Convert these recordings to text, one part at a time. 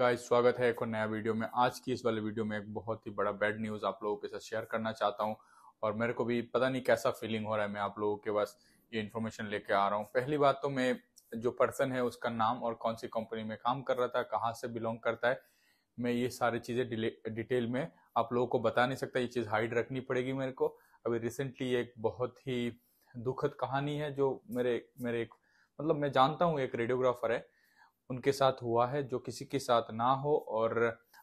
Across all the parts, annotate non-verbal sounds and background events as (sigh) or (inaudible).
guys स्वागत है एक और नया वीडियो में आज की इस वाले वीडियो में एक बहुत ही बड़ा बैड न्यूज़ आप लोगों के साथ शेयर करना चाहता हूं और मेरे को भी पता नहीं कैसा फीलिंग हो रहा है मैं आप लोगों के पास ये इन्फॉर्मेशन लेके आ रहा हूं पहली बात तो मैं जो पर्सन है उसका नाम और कौन सी कंपनी में काम कर रहा था कहाँ से बिलोंग करता है मैं ये सारी चीज़ें डिटेल में आप लोगों को बता नहीं सकता ये चीज़ हाइड रखनी पड़ेगी मेरे को अभी रिसेंटली एक बहुत ही दुखद कहानी है जो मेरे मेरे एक मतलब मैं जानता हूँ एक रेडियोग्राफर है उनके साथ हुआ है जो किसी के साथ ना हो और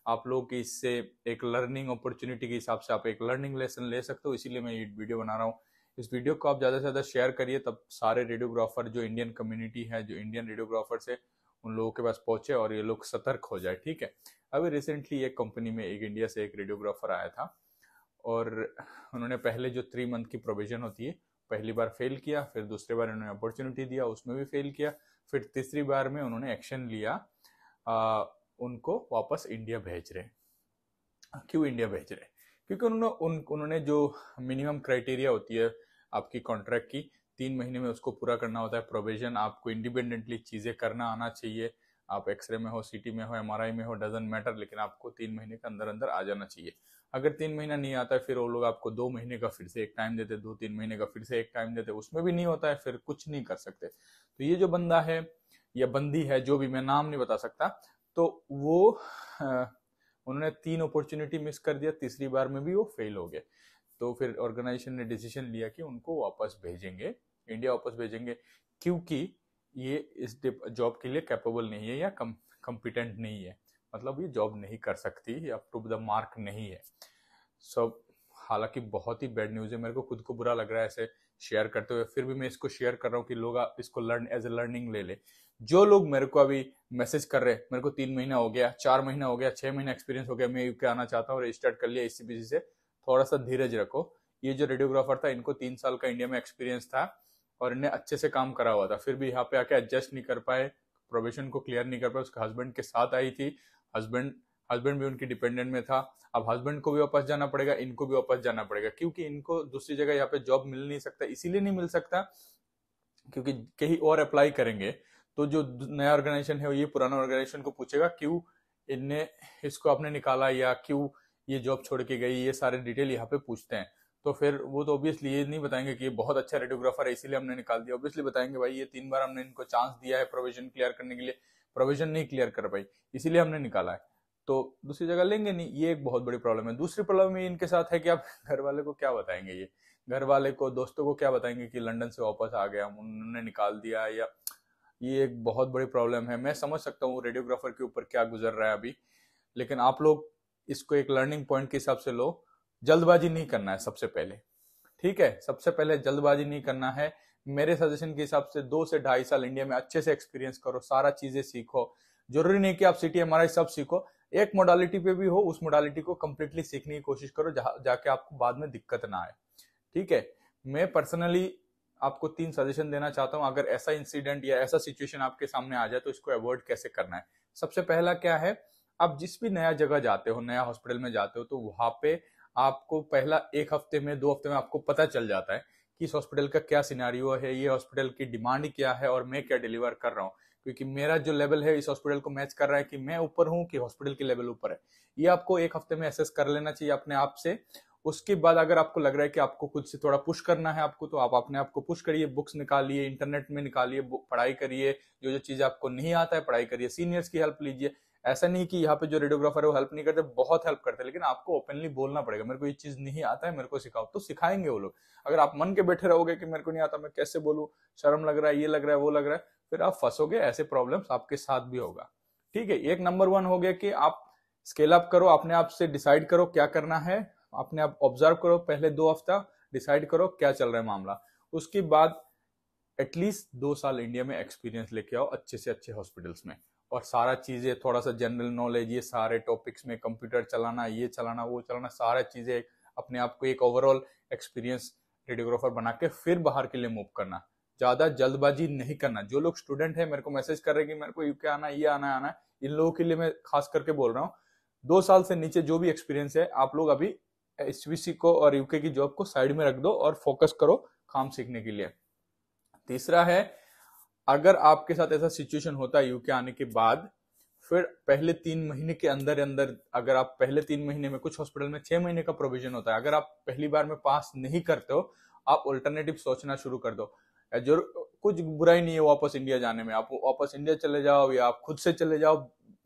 आप लोग इससे एक लर्निंग अपॉर्चुनिटी के हिसाब से आप एक लर्निंग लेसन ले सकते हो इसीलिए मैं ये वीडियो बना रहा हूँ इस वीडियो को आप ज़्यादा से ज़्यादा शेयर करिए तब सारे रेडियोग्राफर जो इंडियन कम्युनिटी है जो इंडियन रेडियोग्राफर्स है उन लोगों के पास पहुंचे और ये लोग सतर्क हो जाए ठीक है अभी रिसेंटली एक कंपनी में एक इंडिया से एक रेडियोग्राफर आया था और उन्होंने पहले जो थ्री मंथ की प्रोविजन होती है पहली बार फेल किया फिर दूसरे बार उन्होंने अपॉर्चुनिटी दिया उसमें भी फेल किया फिर तीसरी बार में उन्होंने एक्शन लिया आ, उनको वापस इंडिया भेज रहे क्यों इंडिया भेज रहे क्योंकि उन्होंने उन उन्होंने जो मिनिमम क्राइटेरिया होती है आपकी कॉन्ट्रैक्ट की तीन महीने में उसको पूरा करना होता है प्रोविजन आपको इंडिपेंडेंटली चीज़ें करना आना चाहिए आप एक्सरे में हो सीटी में हो एमआरआई में हो डजन मैटर लेकिन आपको तीन महीने के अंदर अंदर आ जाना चाहिए अगर तीन महीना नहीं आता है फिर वो लोग आपको दो महीने का फिर से एक टाइम देते दो तीन महीने का फिर से एक टाइम देते उसमें भी नहीं होता है फिर कुछ नहीं कर सकते तो ये जो बंदा है या बंदी है जो भी मैं नाम नहीं बता सकता तो वो उन्होंने तीन अपॉर्चुनिटी मिस कर दिया तीसरी बार में भी वो फेल हो गए तो फिर ऑर्गेनाइजेशन ने डिसीजन लिया कि उनको वापस भेजेंगे इंडिया वापस भेजेंगे क्योंकि ये इस जॉब के लिए कैपेबल नहीं है या कम कम्पिटेंट नहीं है मतलब ये जॉब नहीं कर सकती अप टू द मार्क नहीं है सो so, हालांकि बहुत ही बैड न्यूज़ है मेरे को खुद को बुरा लग रहा है ऐसे शेयर करते हुए फिर भी मैं इसको शेयर कर रहा हूँ कि लोग इसको लर्न एज ए लर्निंग ले ले जो लोग मेरे को अभी मैसेज कर रहे हैं मेरे को तीन महीना हो गया चार महीना हो गया छः महीना एक्सपीरियंस हो गया मैं यूके आना चाहता हूँ रजिस्टर कर लिया इसी से थोड़ा सा धीरज रखो ये जो रेडियोग्राफर था इनको तीन साल का इंडिया में एक्सपीरियंस था और इन्हें अच्छे से काम करा हुआ था फिर भी यहाँ पे आके एडजस्ट नहीं कर पाए प्रोबेशन को क्लियर नहीं कर पाए उसके हस्बैंड के साथ आई थी हस्बैंड हस्बैंड भी उनकी डिपेंडेंट में था अब हस्बैंड को भी वापस जाना पड़ेगा इनको भी वापस जाना पड़ेगा क्योंकि इनको दूसरी जगह यहाँ पे जॉब मिल नहीं सकता इसीलिए नहीं मिल सकता क्योंकि कहीं और अप्लाई करेंगे तो जो नया ऑर्गेनाइजेशन है ये पुराना ऑर्गेनाइजेशन को पूछेगा क्यों इनने इसको आपने निकाला या क्यों ये जॉब छोड़ के गई ये सारे डिटेल यहाँ पे पूछते हैं तो फिर वो तो ऑब्वियसली ये नहीं बताएंगे कि ये बहुत अच्छा रेडियोग्राफर है इसीलिए हमने निकाल दिया ऑब्वियसली बताएंगे भाई ये तीन बार हमने इनको चांस दिया है प्रोविजन क्लियर करने के लिए प्रोविजन नहीं क्लियर कर पाई इसीलिए हमने निकाला है तो दूसरी जगह लेंगे नहीं ये एक बहुत बड़ी प्रॉब्लम है दूसरी प्रॉब्लम इनके साथ है कि आप (laughs) घर वाले को क्या बताएंगे ये घर वाले को दोस्तों को क्या बताएंगे कि लंदन से वापस आ गया हम उन्होंने निकाल दिया या ये एक बहुत बड़ी प्रॉब्लम है मैं समझ सकता हूँ रेडियोग्राफर के ऊपर क्या गुजर रहा है अभी लेकिन आप लोग इसको एक लर्निंग पॉइंट के हिसाब से लो जल्दबाजी नहीं करना है सबसे पहले ठीक है सबसे पहले जल्दबाजी नहीं करना है मेरे सजेशन के हिसाब से दो से ढाई साल इंडिया में अच्छे से एक्सपीरियंस करो सारा चीजें सीखो जरूरी नहीं कि आप सिटी एम सब सीखो एक मोडालिटी पे भी हो उस मोडालिटी को कंप्लीटली सीखने की कोशिश करो जा, जाके आपको बाद में दिक्कत ना आए ठीक है मैं पर्सनली आपको तीन सजेशन देना चाहता हूं अगर ऐसा इंसिडेंट या ऐसा सिचुएशन आपके सामने आ जाए तो इसको अवॉइड कैसे करना है सबसे पहला क्या है आप जिस भी नया जगह जाते हो नया हॉस्पिटल में जाते हो तो वहां पे आपको पहला एक हफ्ते में दो हफ्ते में आपको पता चल जाता है कि इस हॉस्पिटल का क्या सिनारियो है ये हॉस्पिटल की डिमांड क्या है और मैं क्या डिलीवर कर रहा हूँ क्योंकि मेरा जो लेवल है इस हॉस्पिटल को मैच कर रहा है कि मैं ऊपर हूँ कि हॉस्पिटल की लेवल ऊपर है ये आपको एक हफ्ते में एसेस कर लेना चाहिए अपने आप से उसके बाद अगर आपको लग रहा है कि आपको खुद से थोड़ा पुश करना है आपको तो आप अपने आप को पुश करिए बुक्स निकालिए इंटरनेट में निकालिए पढ़ाई करिए जो जो चीज़ आपको नहीं आता है पढ़ाई करिए सीनियर्स की हेल्प लीजिए ऐसा नहीं कि यहाँ पे जो रेडियोग्राफर है वो हेल्प नहीं करते बहुत हेल्प करते लेकिन आपको ओपनली बोलना पड़ेगा मेरे को ये चीज नहीं आता है मेरे को सिखाओ तो सिखाएंगे वो लोग अगर आप मन के बैठे रहोगे कि मेरे को नहीं आता मैं कैसे बोलूँ शर्म लग रहा है ये लग रहा है वो लग रहा है फिर आप फंसोगे ऐसे प्रॉब्लम्स आपके साथ भी होगा ठीक है एक नंबर वन हो गया कि आप स्केल अप करो अपने आप से डिसाइड करो क्या करना है अपने आप ऑब्जर्व करो पहले दो हफ्ता डिसाइड करो क्या चल रहा है मामला उसके बाद एटलीस्ट दो साल इंडिया में एक्सपीरियंस लेके आओ अच्छे से अच्छे हॉस्पिटल्स में और सारा चीज़ें थोड़ा सा जनरल नॉलेज ये सारे टॉपिक्स में कंप्यूटर चलाना ये चलाना वो चलाना सारा चीज़ें अपने आप को एक ओवरऑल एक्सपीरियंस रेडियोग्राफर बना के फिर बाहर के लिए मूव करना ज़्यादा जल्दबाजी नहीं करना जो लोग स्टूडेंट है मेरे को मैसेज कर रहे कि मेरे को यूके आना ये आना आना इन लोगों के लिए मैं खास करके बोल रहा हूँ दो साल से नीचे जो भी एक्सपीरियंस है आप लोग अभी एस को और यूके की जॉब को साइड में रख दो और फोकस करो काम सीखने के लिए तीसरा है अगर आपके साथ ऐसा सिचुएशन होता है यूके आने के बाद फिर पहले तीन महीने के अंदर अंदर अगर आप पहले तीन महीने में कुछ हॉस्पिटल में छह महीने का प्रोविजन होता है अगर आप पहली बार में पास नहीं करते हो आप ऑल्टरनेटिव सोचना शुरू कर दो जो कुछ बुराई नहीं है वापस इंडिया जाने में आप वापस इंडिया चले जाओ या आप खुद से चले जाओ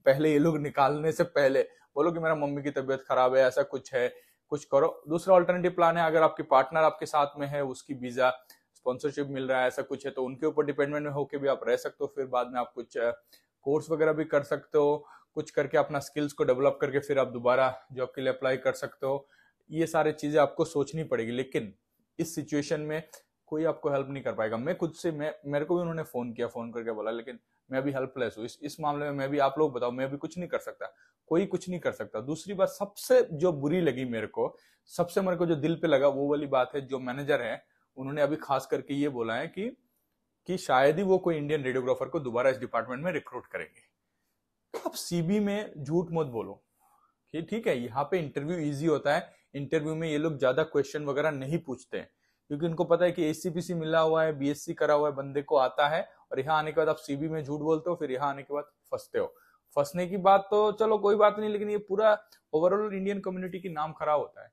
पहले ये लोग निकालने से पहले बोलो कि मेरा मम्मी की तबीयत खराब है ऐसा कुछ है कुछ करो दूसरा ऑल्टरनेटिव प्लान है अगर आपके पार्टनर आपके साथ में है उसकी वीजा स्पॉन्सरशिप मिल रहा है ऐसा कुछ है तो उनके ऊपर डिपेंडमेंट में होकर भी आप रह सकते हो फिर बाद में आप कुछ कोर्स वगैरह भी कर सकते हो कुछ करके अपना स्किल्स को डेवलप करके फिर आप दोबारा जॉब के लिए अप्लाई कर सकते हो ये सारी चीज़ें आपको सोचनी पड़ेगी लेकिन इस सिचुएशन में कोई आपको हेल्प नहीं कर पाएगा मैं खुद से मैं मेरे को भी उन्होंने फ़ोन किया फ़ोन करके बोला लेकिन मैं भी हेल्पलेस हूँ इस इस मामले में मैं भी आप लोग बताओ मैं भी कुछ नहीं कर सकता कोई कुछ नहीं कर सकता दूसरी बात सबसे जो बुरी लगी मेरे को सबसे मेरे को जो दिल पे लगा वो वाली बात है जो मैनेजर है उन्होंने अभी खास करके ये बोला है कि कि शायद ही वो कोई इंडियन रेडियोग्राफर को दोबारा इस डिपार्टमेंट में रिक्रूट करेंगे अब आप सीबी में झूठ मत बोलो कि ठीक है यहाँ पे इंटरव्यू इजी होता है इंटरव्यू में ये लोग ज्यादा क्वेश्चन वगैरह नहीं पूछते हैं क्योंकि उनको पता है कि एसीपीसी मिला हुआ है बीएससी करा हुआ है बंदे को आता है और यहाँ आने के बाद आप सीबी में झूठ बोलते हो फिर यहाँ आने के बाद फंसते हो फंसने की बात तो चलो कोई बात नहीं लेकिन ये पूरा ओवरऑल इंडियन कम्युनिटी की नाम खराब होता है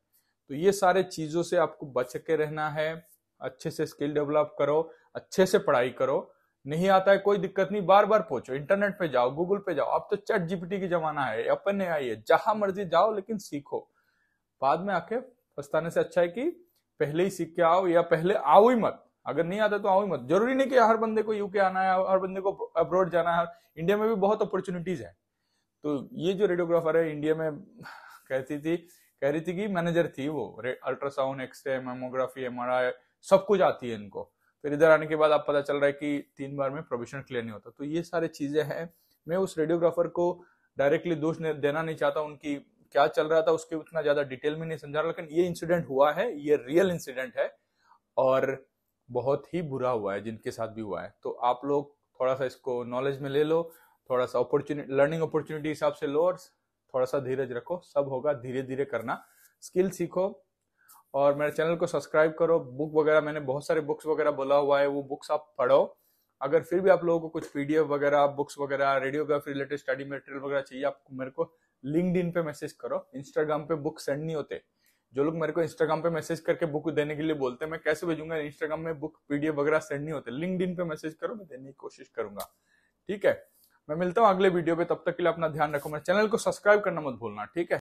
तो ये सारे चीजों से आपको बच के रहना है अच्छे से स्किल डेवलप करो अच्छे से पढ़ाई करो नहीं आता है कोई दिक्कत नहीं बार बार पूछो इंटरनेट पे जाओ गूगल पे जाओ अब तो चैट जीपीटी की जमाना है अपन ने आई है जहां मर्जी जाओ लेकिन सीखो बाद में आके पछताने से अच्छा है कि पहले ही सीख के आओ या पहले आओ ही मत अगर नहीं आता तो आओ ही मत जरूरी नहीं कि हर बंदे को यूके आना है हर बंदे को अब्रॉड जाना है इंडिया में भी बहुत अपॉर्चुनिटीज है तो ये जो रेडियोग्राफर है इंडिया में कहती थी कह रही थी कि मैनेजर थी वो अल्ट्रासाउंड एक्सरे मेमोग्राफी एम सब कुछ आती है इनको फिर इधर आने के बाद आप पता चल रहा है कि तीन बार में प्रोविजन क्लियर नहीं होता तो ये सारी चीज़ें हैं मैं उस रेडियोग्राफर को डायरेक्टली दोष देना नहीं चाहता उनकी क्या चल रहा था उसके उतना ज़्यादा डिटेल में नहीं समझा रहा लेकिन ये इंसिडेंट हुआ है ये रियल इंसिडेंट है और बहुत ही बुरा हुआ है जिनके साथ भी हुआ है तो आप लोग थोड़ा सा इसको नॉलेज में ले लो थोड़ा सा अपॉर्चुनिटी लर्निंग अपॉर्चुनिटी हिसाब से लो और थोड़ा सा धीरज रखो सब होगा धीरे धीरे करना स्किल सीखो और मेरे चैनल को सब्सक्राइब करो बुक वगैरह मैंने बहुत सारे बुक्स वगैरह बोला हुआ है वो बुक्स आप पढ़ो अगर फिर भी आप लोगों को कुछ पीडीएफ वगैरह बुक्स वगैरह रेडियोग्राफी रिलेटेड स्टडी मटेरियल वगैरह चाहिए आप मेरे को लिंकड पे मैसेज करो इंस्टाग्राम पे बुक सेंड नहीं होते जो लोग मेरे को इंस्टाग्राम पे मैसेज करके बुक देने के लिए बोलते हैं मैं कैसे भेजूंगा इंस्टाग्राम में बुक पीडीएफ वगैरह सेंड नहीं होते लिंकड पे मैसेज करो मैं देने की कोशिश करूंगा ठीक है मैं मिलता हूँ अगले वीडियो पे तब तक के लिए अपना ध्यान रखो मेरे चैनल को सब्सक्राइब करना मत भूलना ठीक है